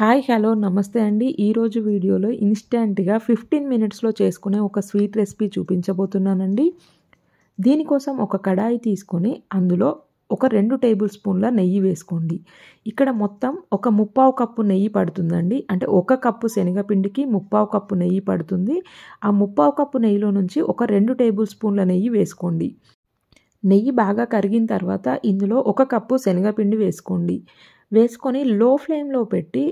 hi hello నమస్తే అండి ఈరోజు వీడియోలో ఇన్స్టెంట్గా ఫిఫ్టీన్ మినిట్స్లో చేసుకునే ఒక స్వీట్ రెసిపీ చూపించబోతున్నానండి దీనికోసం ఒక కడాయి తీసుకొని అందులో ఒక రెండు టేబుల్ స్పూన్ల నెయ్యి వేసుకోండి ఇక్కడ మొత్తం ఒక ముప్పావు కప్పు నెయ్యి పడుతుందండి అంటే ఒక కప్పు శనగపిండికి ముప్పావు కప్పు నెయ్యి పడుతుంది ఆ ముప్పావు కప్పు నెయ్యిలో నుంచి ఒక రెండు టేబుల్ స్పూన్ల నెయ్యి వేసుకోండి నెయ్యి బాగా కరిగిన తర్వాత ఇందులో ఒక కప్పు శనగపిండి వేసుకోండి వేసుకొని లో ఫ్లేమ్లో పెట్టి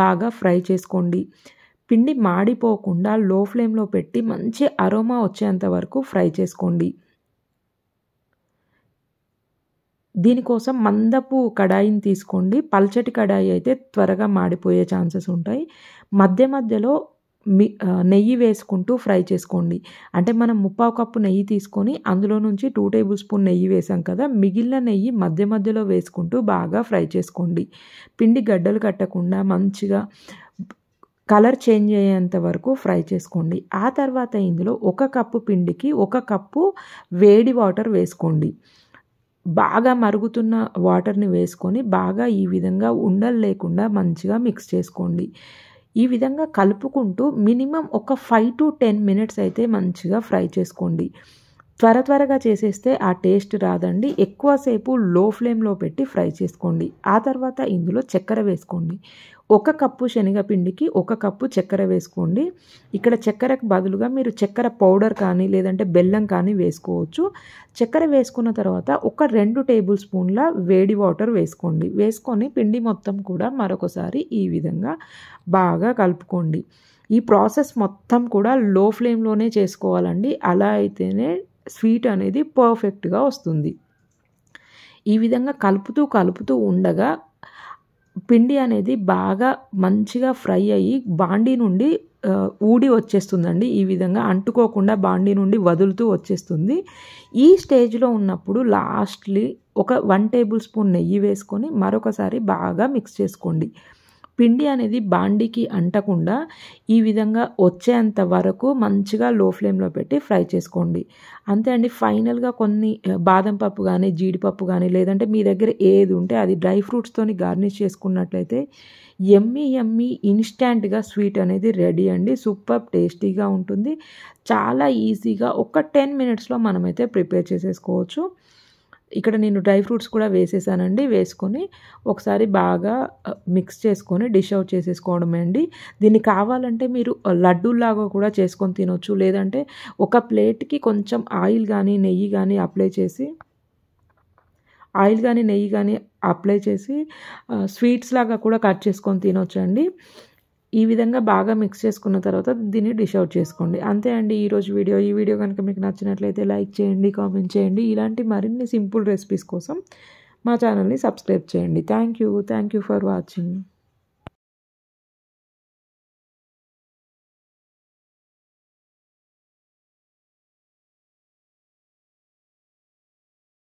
బాగా ఫ్రై చేసుకోండి పిండి మాడిపోకుండా లో ఫ్లేమ్లో పెట్టి మంచి అరోమా వచ్చేంత వరకు ఫ్రై చేసుకోండి దీనికోసం మందపు కడాయిని తీసుకోండి పల్చటి కడాయి అయితే త్వరగా మాడిపోయే ఛాన్సెస్ ఉంటాయి మధ్య మధ్యలో మి నెయ్యి వేసుకుంటూ ఫ్రై చేసుకోండి అంటే మనం ముప్పావు కప్పు నెయ్యి తీసుకొని అందులో నుంచి టూ టేబుల్ స్పూన్ నెయ్యి వేసాం కదా మిగిలిన నెయ్యి మధ్య మధ్యలో వేసుకుంటూ బాగా ఫ్రై చేసుకోండి పిండి గడ్డలు కట్టకుండా మంచిగా కలర్ చేంజ్ అయ్యేంత వరకు ఫ్రై చేసుకోండి ఆ తర్వాత ఇందులో ఒక కప్పు పిండికి ఒక కప్పు వేడి వాటర్ వేసుకోండి బాగా మరుగుతున్న వాటర్ని వేసుకొని బాగా ఈ విధంగా ఉండలు లేకుండా మంచిగా మిక్స్ చేసుకోండి ఈ విధంగా కలుపుకుంటూ మినిమం ఒక ఫైవ్ టు టెన్ మినిట్స్ అయితే మంచిగా ఫ్రై చేసుకోండి త్వర త్వరగా చేసేస్తే ఆ టేస్ట్ రాదండి ఎక్కువసేపు లో ఫ్లేమ్లో పెట్టి ఫ్రై చేసుకోండి ఆ తర్వాత ఇందులో చక్కెర వేసుకోండి ఒక కప్పు శనగపిండికి ఒక కప్పు చక్కెర వేసుకోండి ఇక్కడ చక్కెరకు బదులుగా మీరు చక్కెర పౌడర్ కానీ లేదంటే బెల్లం కానీ వేసుకోవచ్చు చక్కెర వేసుకున్న తర్వాత ఒక రెండు టేబుల్ స్పూన్ల వేడి వాటర్ వేసుకోండి వేసుకొని పిండి మొత్తం కూడా మరొకసారి ఈ విధంగా బాగా కలుపుకోండి ఈ ప్రాసెస్ మొత్తం కూడా లో ఫ్లేమ్లోనే చేసుకోవాలండి అలా అయితేనే స్వీట్ అనేది పర్ఫెక్ట్గా వస్తుంది ఈ విధంగా కలుపుతూ కలుపుతూ ఉండగా పిండి అనేది బాగా మంచిగా ఫ్రై అయ్యి బాండీ నుండి ఊడి వచ్చేస్తుందండి ఈ విధంగా అంటుకోకుండా బాండీ నుండి వదులుతూ వచ్చేస్తుంది ఈ స్టేజ్లో ఉన్నప్పుడు లాస్ట్లీ ఒక వన్ టేబుల్ స్పూన్ నెయ్యి వేసుకొని మరొకసారి బాగా మిక్స్ చేసుకోండి పిండి అనేది బాండికి అంటకుండా ఈ విధంగా వచ్చేంత వరకు మంచిగా లో ఫ్లేమ్లో పెట్టి ఫ్రై చేసుకోండి అంతే అండి ఫైనల్గా కొన్ని బాదం పప్పు కానీ జీడిపప్పు కానీ లేదంటే మీ దగ్గర ఏది ఉంటే అది డ్రై ఫ్రూట్స్తోని గార్నిష్ చేసుకున్నట్లయితే ఎమ్మి ఎమ్మి ఇన్స్టాంట్గా స్వీట్ అనేది రెడీ అండి సూపర్ టేస్టీగా ఉంటుంది చాలా ఈజీగా ఒక టెన్ మినిట్స్లో మనమైతే ప్రిపేర్ చేసేసుకోవచ్చు ఇక్కడ నేను డ్రై ఫ్రూట్స్ కూడా వేసేసానండి వేసుకొని ఒకసారి బాగా మిక్స్ చేసుకొని డిష్ అవుట్ చేసేసుకోవడమే అండి దీన్ని కావాలంటే మీరు లడ్డూలాగా కూడా చేసుకొని తినొచ్చు లేదంటే ఒక ప్లేట్కి కొంచెం ఆయిల్ కానీ నెయ్యి కానీ అప్లై చేసి ఆయిల్ కానీ నెయ్యి కానీ అప్లై చేసి స్వీట్స్ లాగా కూడా కట్ చేసుకొని తినొచ్చండి ఈ విధంగా బాగా మిక్స్ చేసుకున్న తర్వాత దీన్ని డిష్ అవుట్ చేసుకోండి అంతే అండి ఈరోజు వీడియో ఈ వీడియో కనుక మీకు నచ్చినట్లయితే లైక్ చేయండి కామెంట్ చేయండి ఇలాంటి మరిన్ని సింపుల్ రెసిపీస్ కోసం మా ఛానల్ని సబ్స్క్రైబ్ చేయండి thank you thank you for watching